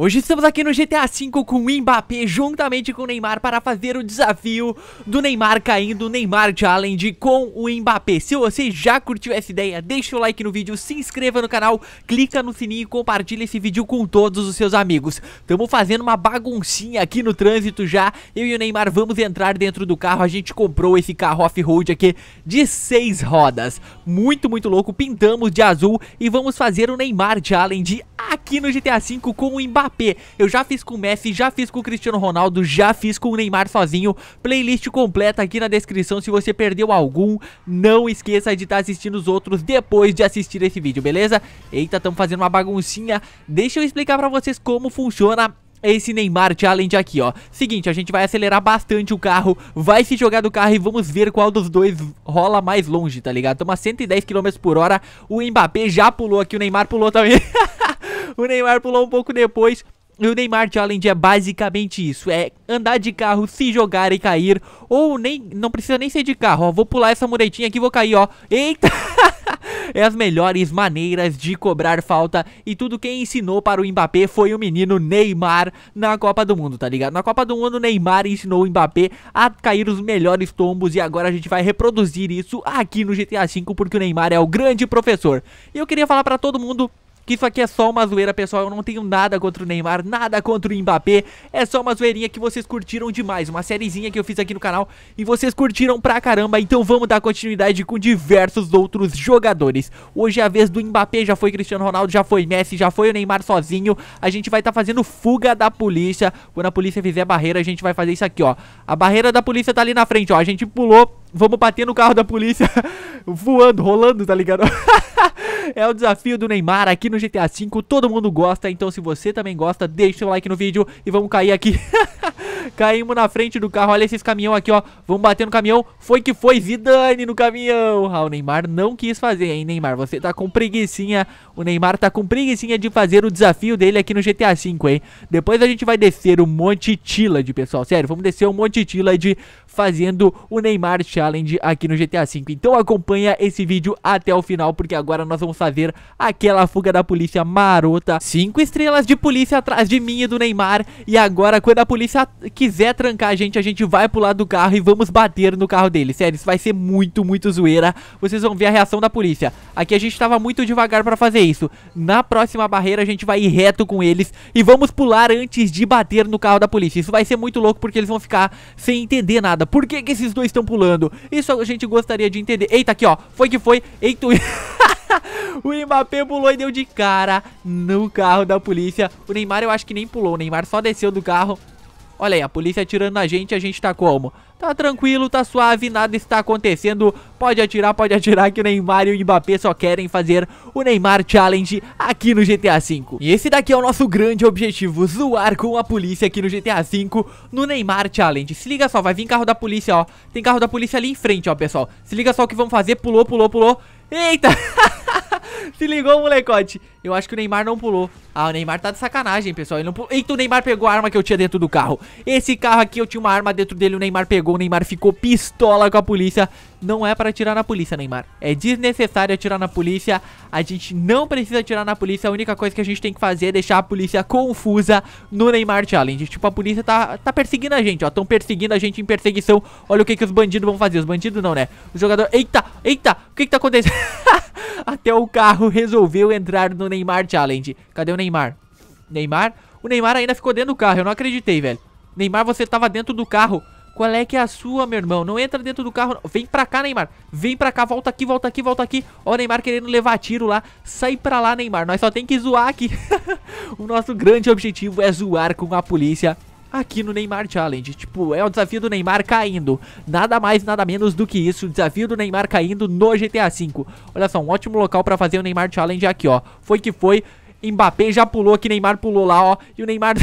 Hoje estamos aqui no GTA V com o Mbappé juntamente com o Neymar para fazer o desafio do Neymar caindo, Neymar Challenge com o Mbappé. Se você já curtiu essa ideia, deixa o like no vídeo, se inscreva no canal, clica no sininho e compartilha esse vídeo com todos os seus amigos. Estamos fazendo uma baguncinha aqui no trânsito já, eu e o Neymar vamos entrar dentro do carro, a gente comprou esse carro off-road aqui de seis rodas. Muito, muito louco, pintamos de azul e vamos fazer o Neymar Challenge aqui no GTA V com o Mbappé. Mbappé. Eu já fiz com o Messi, já fiz com o Cristiano Ronaldo, já fiz com o Neymar sozinho. Playlist completa aqui na descrição. Se você perdeu algum, não esqueça de estar tá assistindo os outros depois de assistir esse vídeo, beleza? Eita, estamos fazendo uma baguncinha. Deixa eu explicar pra vocês como funciona esse Neymar Challenge aqui, ó Seguinte, a gente vai acelerar bastante o carro Vai se jogar do carro e vamos ver qual dos dois rola mais longe, tá ligado? Toma 110 km por hora O Mbappé já pulou aqui, o Neymar pulou também O Neymar pulou um pouco depois. E o Neymar Challenge é basicamente isso, é andar de carro, se jogar e cair, ou nem, não precisa nem ser de carro, ó, vou pular essa muretinha aqui, vou cair, ó, eita, é as melhores maneiras de cobrar falta e tudo quem ensinou para o Mbappé foi o menino Neymar na Copa do Mundo, tá ligado? Na Copa do Mundo, Neymar ensinou o Mbappé a cair os melhores tombos e agora a gente vai reproduzir isso aqui no GTA V porque o Neymar é o grande professor. E eu queria falar para todo mundo que isso aqui é só uma zoeira, pessoal. Eu não tenho nada contra o Neymar, nada contra o Mbappé. É só uma zoeirinha que vocês curtiram demais. Uma sériezinha que eu fiz aqui no canal e vocês curtiram pra caramba. Então vamos dar continuidade com diversos outros jogadores. Hoje é a vez do Mbappé, já foi Cristiano Ronaldo, já foi Messi, já foi o Neymar sozinho. A gente vai estar tá fazendo fuga da polícia. Quando a polícia fizer a barreira, a gente vai fazer isso aqui, ó. A barreira da polícia tá ali na frente, ó. A gente pulou, vamos bater no carro da polícia, voando, rolando, tá ligado? É o desafio do Neymar aqui no GTA V, todo mundo gosta, então se você também gosta, deixa o like no vídeo e vamos cair aqui. Caímos na frente do carro. Olha esses caminhão aqui, ó. Vamos bater no caminhão. Foi que foi Zidane no caminhão. Ah, o Neymar não quis fazer, hein, Neymar? Você tá com preguiçinha. O Neymar tá com preguiçinha de fazer o desafio dele aqui no GTA V, hein? Depois a gente vai descer o monte de pessoal. Sério, vamos descer o monte de fazendo o Neymar Challenge aqui no GTA V. Então acompanha esse vídeo até o final, porque agora nós vamos fazer aquela fuga da polícia marota. Cinco estrelas de polícia atrás de mim e do Neymar. E agora, quando a polícia quiser trancar a gente, a gente vai pular do carro e vamos bater no carro dele. Sério, isso vai ser muito, muito zoeira. Vocês vão ver a reação da polícia. Aqui a gente tava muito devagar pra fazer isso. Na próxima barreira a gente vai ir reto com eles e vamos pular antes de bater no carro da polícia. Isso vai ser muito louco porque eles vão ficar sem entender nada. Por que que esses dois estão pulando? Isso a gente gostaria de entender. Eita, aqui ó, foi que foi. Eita, o Mbappé pulou e deu de cara no carro da polícia. O Neymar eu acho que nem pulou, o Neymar só desceu do carro Olha aí, a polícia atirando na gente, a gente tá como? Tá tranquilo, tá suave, nada está acontecendo. Pode atirar, pode atirar que o Neymar e o Mbappé só querem fazer o Neymar Challenge aqui no GTA V. E esse daqui é o nosso grande objetivo, zoar com a polícia aqui no GTA V, no Neymar Challenge. Se liga só, vai vir carro da polícia, ó. Tem carro da polícia ali em frente, ó, pessoal. Se liga só o que vamos fazer, pulou, pulou, pulou. Eita! Se ligou, molecote. Eu acho que o Neymar não pulou. Ah, o Neymar tá de sacanagem, pessoal. Ele não pulou. Eita, o Neymar pegou a arma que eu tinha dentro do carro. Esse carro aqui, eu tinha uma arma dentro dele. O Neymar pegou. O Neymar ficou pistola com a polícia. Não é para atirar na polícia, Neymar. É desnecessário atirar na polícia. A gente não precisa atirar na polícia. A única coisa que a gente tem que fazer é deixar a polícia confusa no Neymar Challenge. Tipo, a polícia tá, tá perseguindo a gente, ó. Tão perseguindo a gente em perseguição. Olha o que que os bandidos vão fazer. Os bandidos não, né? O jogador... Eita, eita. O que que tá acontecendo? Até o carro resolveu entrar no Neymar Challenge. Cadê o Neymar? Neymar? O Neymar ainda ficou dentro do carro, eu não acreditei, velho. Neymar, você tava dentro do carro. Qual é que é a sua, meu irmão? Não entra dentro do carro. Não. Vem pra cá, Neymar. Vem pra cá, volta aqui, volta aqui, volta aqui. Ó, o Neymar querendo levar tiro lá. Sai pra lá, Neymar. Nós só tem que zoar aqui. o nosso grande objetivo é zoar com a polícia aqui no Neymar Challenge. Tipo, é o desafio do Neymar caindo. Nada mais, nada menos do que isso. O desafio do Neymar caindo no GTA V. Olha só, um ótimo local pra fazer o Neymar Challenge aqui, ó. Foi que foi. Mbappé já pulou que Neymar pulou lá, ó. E o Neymar.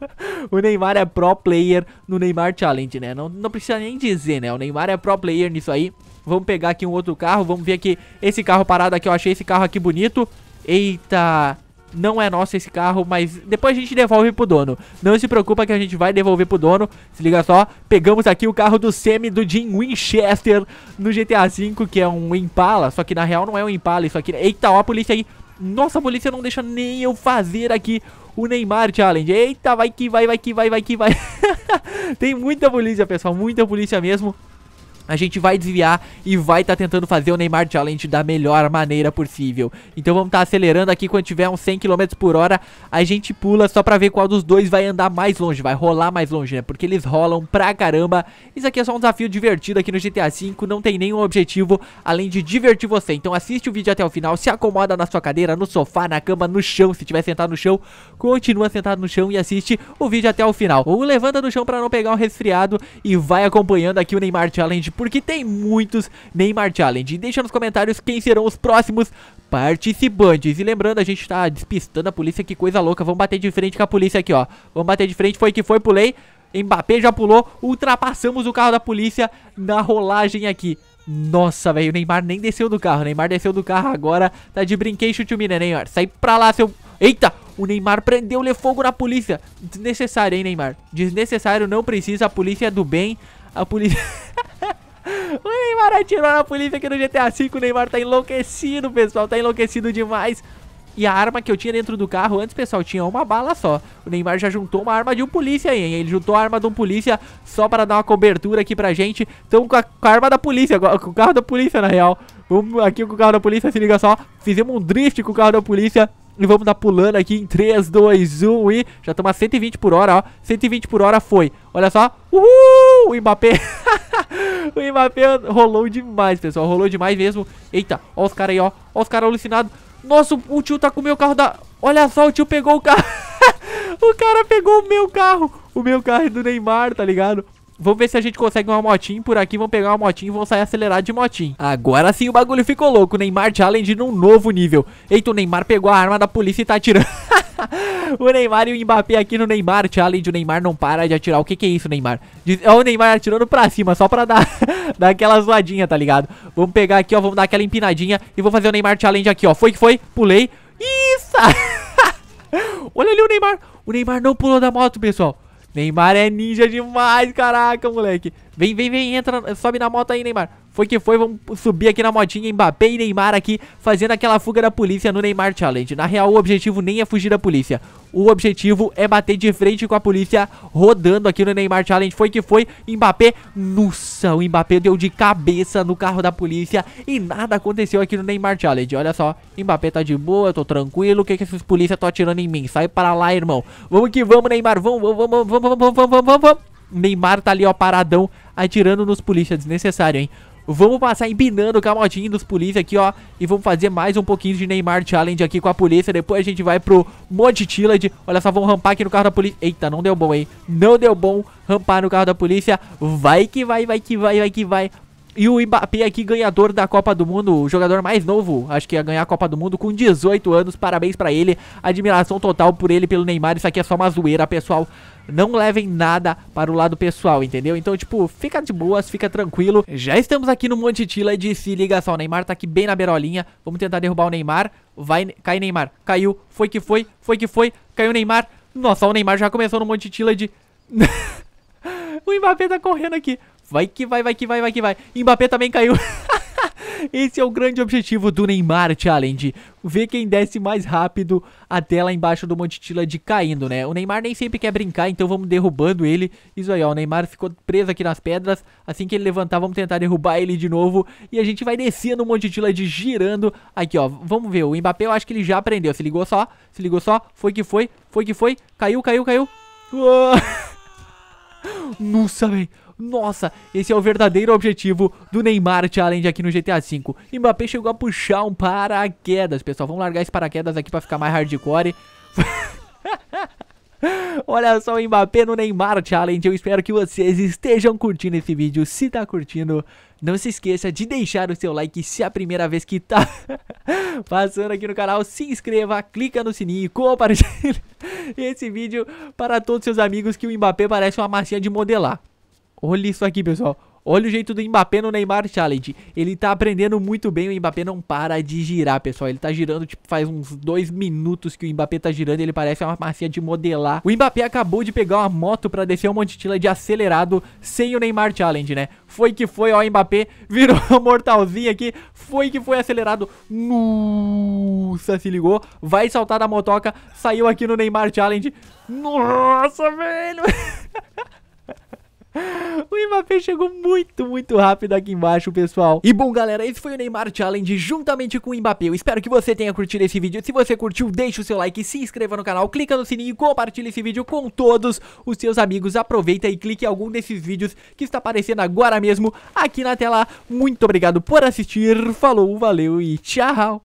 o Neymar é pro player no Neymar Challenge, né? Não, não precisa nem dizer, né? O Neymar é pro player nisso aí. Vamos pegar aqui um outro carro. Vamos ver aqui esse carro parado aqui, eu Achei esse carro aqui bonito. Eita não é nosso esse carro, mas depois a gente devolve pro dono. Não se preocupa que a gente vai devolver pro dono. Se liga só, pegamos aqui o carro do Semi do Jim Winchester no GTA V, que é um Impala, só que na real não é um Impala, isso aqui... É, eita, ó a polícia aí. Nossa, a polícia não deixa nem eu fazer aqui o Neymar Challenge. Eita, vai que vai, vai que vai, vai que vai. Tem muita polícia, pessoal, muita polícia mesmo a gente vai desviar e vai estar tá tentando fazer o Neymar Challenge da melhor maneira possível. Então vamos estar tá acelerando aqui quando tiver uns 100 km por hora, a gente pula só para ver qual dos dois vai andar mais longe, vai rolar mais longe, né? Porque eles rolam pra caramba. Isso aqui é só um desafio divertido aqui no GTA V, não tem nenhum objetivo além de divertir você. Então assiste o vídeo até o final, se acomoda na sua cadeira, no sofá, na cama, no chão, se tiver sentado no chão, continua sentado no chão e assiste o vídeo até o final. Ou levanta do chão para não pegar um resfriado e vai acompanhando aqui o Neymar Challenge porque tem muitos Neymar Challenge. deixa nos comentários quem serão os próximos participantes. E lembrando, a gente tá despistando a polícia, que coisa louca. Vamos bater de frente com a polícia aqui, ó. Vamos bater de frente, foi que foi, pulei. Mbappé já pulou, ultrapassamos o carro da polícia na rolagem aqui. Nossa, velho, o Neymar nem desceu do carro. O Neymar desceu do carro agora. Tá de brinquedo, chute o Mina, Neymar. Sai pra lá, seu... Eita, o Neymar prendeu, levou fogo na polícia. Desnecessário, hein, Neymar? Desnecessário, não precisa. A polícia é do bem. A polícia... O Neymar atirou na polícia aqui no GTA V. O Neymar tá enlouquecido, pessoal. Tá enlouquecido demais. E a arma que eu tinha dentro do carro antes, pessoal, tinha uma bala só. O Neymar já juntou uma arma de um polícia aí, hein? Ele juntou a arma de um polícia só para dar uma cobertura aqui pra gente. Então com a, com a arma da polícia, com o carro da polícia, na real. Vamos aqui com o carro da polícia, se liga só. Fizemos um drift com o carro da polícia. E vamos dar pulando aqui em 3, 2, 1 e... Já estamos a 120 por hora, ó. 120 por hora foi. Olha só. Uhul! O Mbappé... O Mbappé rolou demais, pessoal. Rolou demais mesmo. Eita, ó os caras aí, ó. Ó os caras alucinados. Nossa, o tio tá com o meu carro da... Olha só, o tio pegou o carro. o cara pegou o meu carro. O meu carro é do Neymar, tá ligado? Vamos ver se a gente consegue uma motinha por aqui. Vamos pegar uma motinha e vamos sair acelerado de motinha. Agora sim o bagulho ficou louco. Neymar Challenge num novo nível. Eita, o Neymar pegou a arma da polícia e tá atirando. o Neymar e o Mbappé aqui no Neymar. Challenge, o Neymar não para de atirar. O que que é isso, Neymar? Diz, ó, o Neymar atirando pra cima, só pra dar, dar aquela zoadinha, tá ligado? Vamos pegar aqui, ó, vamos dar aquela empinadinha e vou fazer o Neymar Challenge aqui, ó. Foi que foi, pulei. Isso! Olha ali o Neymar. O Neymar não pulou da moto, pessoal. Neymar é ninja demais, caraca, moleque. Vem, vem, vem, entra, sobe na moto aí, Neymar. Foi que foi, vamos subir aqui na motinha Mbappé e Neymar aqui fazendo aquela fuga da polícia no Neymar Challenge. Na real, o objetivo nem é fugir da polícia. O objetivo é bater de frente com a polícia rodando aqui no Neymar Challenge. Foi que foi, Mbappé, nossa, o Mbappé deu de cabeça no carro da polícia e nada aconteceu aqui no Neymar Challenge. Olha só, Mbappé tá de boa, eu tô tranquilo, o que que esses polícia estão atirando em mim? Sai para lá, irmão. Vamos que vamos, Neymar, vamos, vamos, vamos, vamos, vamos, vamos, vamos. Neymar tá ali, ó, paradão, atirando nos polícia, desnecessário, hein? Vamos passar empinando o motinha dos polícia aqui, ó. E vamos fazer mais um pouquinho de Neymar Challenge aqui com a polícia. Depois a gente vai pro Monte Tillard. Olha só, vamos rampar aqui no carro da polícia. Eita, não deu bom, hein? Não deu bom rampar no carro da polícia. Vai que vai, vai que vai, vai que vai. E o Mbappé aqui, ganhador da Copa do Mundo, o jogador mais novo, acho que ia ganhar a Copa do Mundo com 18 anos. Parabéns para ele. Admiração total por ele, pelo Neymar. Isso aqui é só uma zoeira, pessoal não levem nada para o lado pessoal, entendeu? Então, tipo, fica de boas, fica tranquilo. Já estamos aqui no Monte Tila de se liga só, o Neymar tá aqui bem na beirolinha. Vamos tentar derrubar o Neymar. Vai, cai Neymar. Caiu, foi que foi, foi que foi, caiu o Neymar. Nossa, o Neymar já começou no Monte Tila de... o Mbappé tá correndo aqui. Vai que vai, vai que vai, vai que vai. Mbappé também caiu. Esse é o grande objetivo do Neymar Challenge. Ver quem desce mais rápido até lá embaixo do Monte Tila de caindo, né? O Neymar nem sempre quer brincar, então vamos derrubando ele. Isso aí, ó. O Neymar ficou preso aqui nas pedras. Assim que ele levantar, vamos tentar derrubar ele de novo. E a gente vai descendo o Monte Tila de girando. Aqui, ó. Vamos ver. O Mbappé, eu acho que ele já aprendeu. Se ligou só. Se ligou só. Foi que foi. Foi que foi. Caiu, caiu, caiu. Nossa, velho. Nossa, esse é o verdadeiro objetivo do Neymar Challenge aqui no GTA V. Mbappé chegou a puxar um paraquedas, pessoal. Vamos largar esse paraquedas aqui pra ficar mais hardcore. Olha só o Mbappé no Neymar Challenge. Eu espero que vocês estejam curtindo esse vídeo. Se tá curtindo, não se esqueça de deixar o seu like se é a primeira vez que tá passando aqui no canal. Se inscreva, clica no sininho e compartilhe esse vídeo para todos seus amigos que o Mbappé parece uma massinha de modelar. Olha isso aqui, pessoal. Olha o jeito do Mbappé no Neymar Challenge. Ele tá aprendendo muito bem, o Mbappé não para de girar, pessoal. Ele tá girando, tipo, faz uns dois minutos que o Mbappé tá girando. Ele parece uma massinha de modelar. O Mbappé acabou de pegar uma moto pra descer um monte de acelerado sem o Neymar Challenge, né? Foi que foi, ó, o Mbappé virou um mortalzinho aqui. Foi que foi acelerado. Nossa, se ligou. Vai saltar da motoca. Saiu aqui no Neymar Challenge. Nossa, velho. O Mbappé chegou muito, muito rápido aqui embaixo, pessoal. E bom, galera, esse foi o Neymar Challenge juntamente com o Mbappé. Eu espero que você tenha curtido esse vídeo. Se você curtiu, deixa o seu like, se inscreva no canal, clica no sininho e compartilha esse vídeo com todos os seus amigos. Aproveita e clique em algum desses vídeos que está aparecendo agora mesmo aqui na tela. Muito obrigado por assistir, falou, valeu e tchau!